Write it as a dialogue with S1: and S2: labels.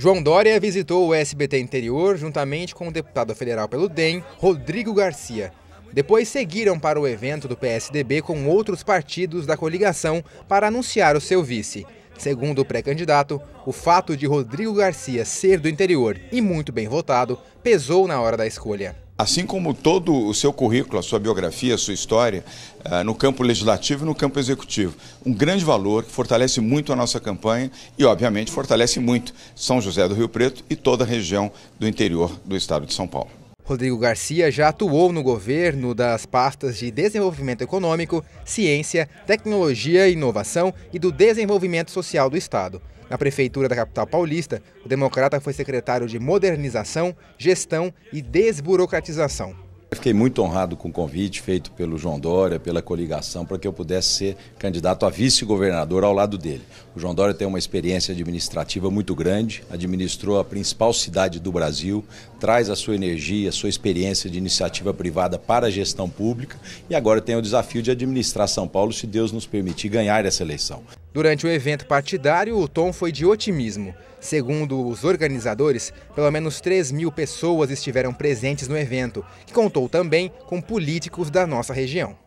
S1: João Dória visitou o SBT Interior juntamente com o deputado federal pelo DEM, Rodrigo Garcia. Depois seguiram para o evento do PSDB com outros partidos da coligação para anunciar o seu vice. Segundo o pré-candidato, o fato de Rodrigo Garcia ser do interior e muito bem votado pesou na hora da escolha. Assim como
S2: todo o seu currículo, a sua biografia, a sua história, eh, no campo legislativo e no campo executivo. Um grande valor que fortalece muito a nossa campanha e, obviamente, fortalece muito São José do Rio Preto e toda a região do interior do estado de São Paulo.
S1: Rodrigo Garcia já atuou no governo das pastas de Desenvolvimento Econômico, Ciência, Tecnologia e Inovação e do Desenvolvimento Social do Estado. Na prefeitura da capital paulista, o democrata foi secretário de Modernização, Gestão e Desburocratização
S3: fiquei muito honrado com o convite feito pelo João Dória, pela coligação, para que eu pudesse ser candidato a vice-governador ao lado dele. O João Dória tem uma experiência administrativa muito grande, administrou a principal cidade do Brasil, traz a sua energia, a sua experiência de iniciativa privada para a gestão pública e agora tem o desafio de administrar São Paulo, se Deus nos permitir ganhar essa eleição.
S1: Durante o evento partidário, o tom foi de otimismo. Segundo os organizadores, pelo menos 3 mil pessoas estiveram presentes no evento, que contou também com políticos da nossa região.